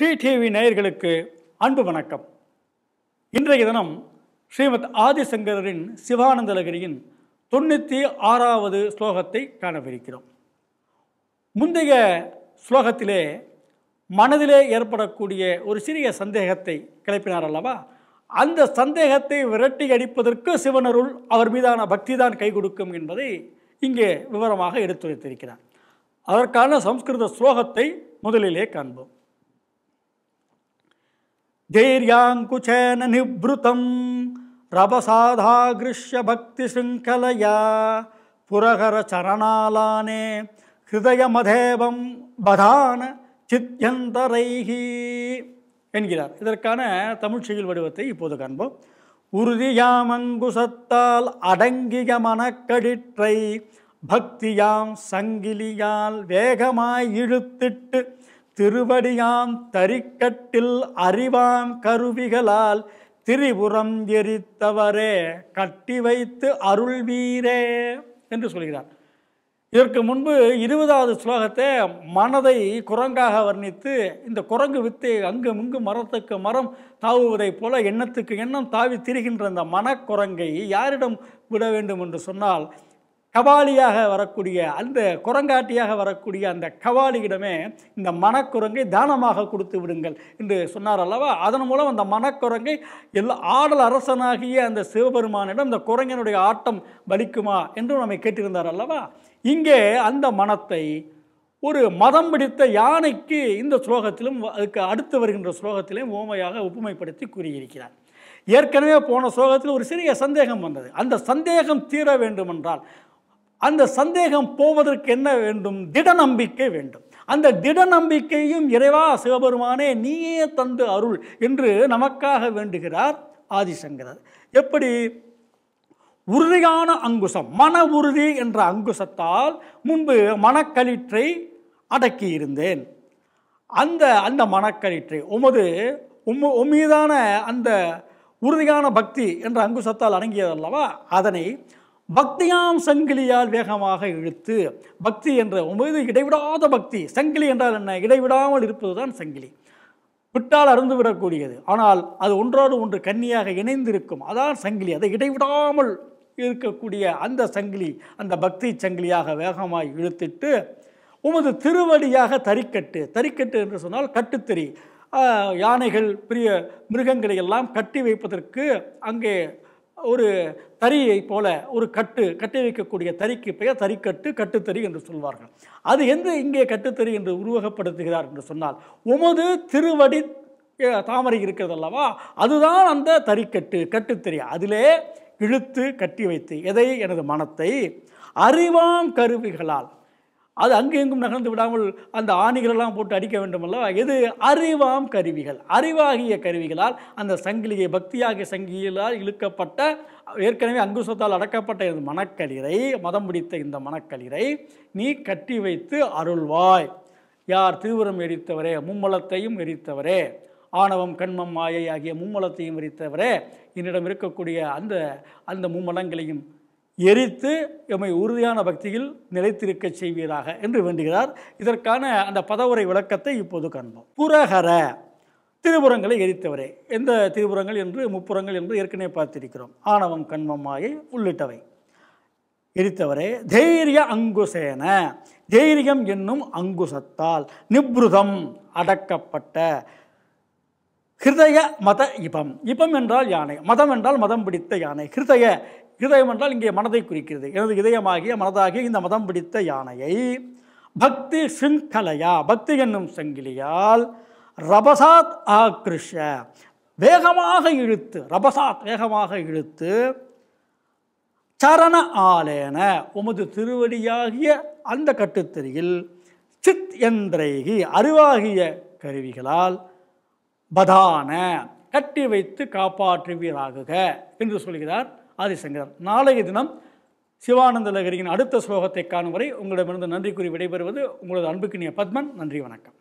Sri TV நேயர்களுக்கு அன்பு வணக்கம் இன்றைய தினம் ஸ்ரீமத் ஆதிசங்கரின் சிவானந்த லகிரியின் தொண்ணூற்றி ஆறாவது ஸ்லோகத்தை காணவிருக்கிறோம் முந்தைய ஸ்லோகத்திலே மனதிலே ஏற்படக்கூடிய ஒரு சிறிய சந்தேகத்தை கிளப்பினார் அல்லவா அந்த சந்தேகத்தை விரட்டி அடிப்பதற்கு சிவனருள் அவர் மீதான பக்தி தான் கை கொடுக்கும் என்பதை இங்கே விவரமாக எடுத்துரைத்திருக்கிறார் அதற்கான சம்ஸ்கிருத ஸ்லோகத்தை முதலிலே காண்போம் ಧೈರ್ಯಾಂಕುಚೇನ ನಿಭೃತಂ ರಭಸಾಧಾಗೃಶ್ಯ ಭಕ್ತಿ ಶೃಂಖಲೆಯ ಪುರಹರ ಚರಣಾಲಾನೆ ஹிருதய மதேவம் பதான சித்யந்தரைகி என்கிறார் இதற்கான தமிழ் செயல் வடிவத்தை இப்போது காண்போம் உறுதியாமங்குசத்தால் அடங்கிய மனக்கடிற்றை பக்தியாம் சங்கிலியால் வேகமாய் இழுத்திட்டு திருவடியாம் தரிக்கட்டில் அறிவாம் கருவிகளால் திரிபுரம் எரித்தவரே கட்டி வைத்து அருள் வீரே என்று சொல்கிறார் இதற்கு முன்பு இருபதாவது ஸ்லோகத்தை மனதை குரங்காக வர்ணித்து இந்த குரங்கு வித்தை அங்கு இங்கு மரத்துக்கு மரம் தாவுவதைப் போல எண்ணத்துக்கு எண்ணம் தாவி திரிகின்ற இந்த மனக்குரங்கை யாரிடம் விட வேண்டும் என்று சொன்னால் கபாலியாக வரக்கூடிய அந்த குரங்காட்டியாக வரக்கூடிய அந்த கவாலியிடமே இந்த மனக்குரங்கை தானமாக கொடுத்து விடுங்கள் என்று சொன்னார் அல்லவா அதன் மூலம் அந்த மனக்குரங்கை எல்லா ஆடல் அரசனாகிய அந்த சிவபெருமானிடம் இந்த குரங்கனுடைய ஆட்டம் பலிக்குமா என்று நம்மை கேட்டிருந்தார் அல்லவா இங்கே அந்த மனத்தை ஒரு மதம் பிடித்த யானைக்கு இந்த ஸ்லோகத்திலும் அதுக்கு அடுத்து வருகின்ற ஸ்லோகத்திலையும் ஓமையாக ஒப்புமைப்படுத்தி கூறியிருக்கிறார் ஏற்கனவே போன ஸ்லோகத்தில் ஒரு சிறிய சந்தேகம் வந்தது அந்த சந்தேகம் தீர வேண்டுமென்றால் அந்த சந்தேகம் போவதற்கு என்ன வேண்டும் திட நம்பிக்கை வேண்டும் அந்த திட நம்பிக்கையும் இறைவா சிவபெருமானே நீயே தந்து அருள் என்று நமக்காக வேண்டுகிறார் ஆதிசங்கரர் எப்படி உறுதியான அங்குசம் மன உறுதி என்ற அங்குசத்தால் முன்பு மனக்கலிற்றை அடக்கியிருந்தேன் அந்த அந்த மனக்கலிற்றை உமது உம் உம்மீதான அந்த உறுதியான பக்தி என்ற அங்குசத்தால் அடங்கியதல்லவா அதனை பக்தியாம் சங்கிலியால் வேகமாக இழுத்து பக்தி என்ற உமது இடைவிடாத பக்தி சங்கிலி என்றால் என்ன இடைவிடாமல் இருப்பது தான் சங்கிலி விட்டால் அருந்துவிடக்கூடியது ஆனால் அது ஒன்றோடு ஒன்று கன்னியாக இணைந்திருக்கும் அதான் சங்கிலி அதை இடைவிடாமல் இருக்கக்கூடிய அந்த சங்கிலி அந்த பக்தி சங்கிலியாக வேகமாக இழுத்துட்டு உமது திருவடியாக தறிக்கட்டு தறிக்கட்டு என்று சொன்னால் கட்டுத்தறி யானைகள் பெரிய மிருகங்களை எல்லாம் கட்டி வைப்பதற்கு அங்கே ஒரு தறியை போல ஒரு கட்டு கட்டி வைக்கக்கூடிய தறிக்கு பெயர் தறிக்கட்டு கட்டுத்தறி என்று சொல்வார்கள் அது எந்த இங்கே கட்டுத்தறி என்று உருவகப்படுத்துகிறார் என்று சொன்னால் உமது திருவடி தாமரை இருக்கிறது அல்லவா அதுதான் அந்த தறிக்கட்டு கட்டுத்தறி அதிலே இழுத்து கட்டி வைத்து எதை எனது மனத்தை அறிவாம் கருவிகளால் அது அங்கெங்கும் நகர்ந்து விடாமல் அந்த ஆணிகளெல்லாம் போட்டு அடிக்க வேண்டும் அல்லவா எது அறிவாம் கருவிகள் அறிவாகிய கருவிகளால் அந்த சங்கிலியை பக்தியாகிய சங்கிலால் இழுக்கப்பட்ட ஏற்கனவே அங்குசத்தால் அடக்கப்பட்ட இந்த மணக்கலிரை மதம் பிடித்த இந்த மணக்கலிரை நீ கட்டி வைத்து அருள்வாய் யார் தீவிரம் எரித்தவரே மும்மலத்தையும் எரித்தவரே ஆணவம் கண்மம் மாயை ஆகிய மும்மலத்தையும் எரித்தவரே என்னிடம் இருக்கக்கூடிய அந்த அந்த மும்மலங்களையும் எரித்து எம்மை உறுதியான பக்தியில் நிலைத்திருக்க செய்வீராக என்று வேண்டுகிறார் இதற்கான அந்த பதவுரை விளக்கத்தை இப்போது காண்போம் புரகர திருபுறங்களை எரித்தவரே எந்த திருபுறங்கள் என்று முப்புறங்கள் என்று ஏற்கனவே பார்த்திருக்கிறோம் ஆணவம் கண்மம் மாயை உள்ளிட்டவை எரித்தவரே தைரிய அங்குசேன தைரியம் என்னும் அங்குசத்தால் நிப்ருதம் அடக்கப்பட்ட ஹிருதய மத இபம் இபம் என்றால் யானை மதம் என்றால் மதம் பிடித்த யானை ஹிருதய இதயம் என்றால் இங்கே மனதை குறிக்கிறது எனது இதயமாகிய மனதாகிய இந்த மதம் பிடித்த யானையை பக்தி சிங்கலையா பக்தி என்னும் சங்கிலியால் ரபசாத் ஆக்ருஷ வேகமாக இழுத்து ரபசாத் வேகமாக இழுத்து சரண ஆலேன உமது திருவடியாகிய அந்த கட்டுத்திரியில் சித் எந்திரைகி அறிவாகிய கருவிகளால் பதான கட்டி வைத்து காப்பாற்றுவீராகுக என்று சொல்கிறார் ஆதிசங்கர் நாளைய தினம் சிவானந்த லகரியின் அடுத்த ஸ்லோகத்தை காணும் வரை உங்களிடமிருந்து நன்றி கூறி விடைபெறுவது உங்களது அன்புக்கினிய பத்மன் நன்றி வணக்கம்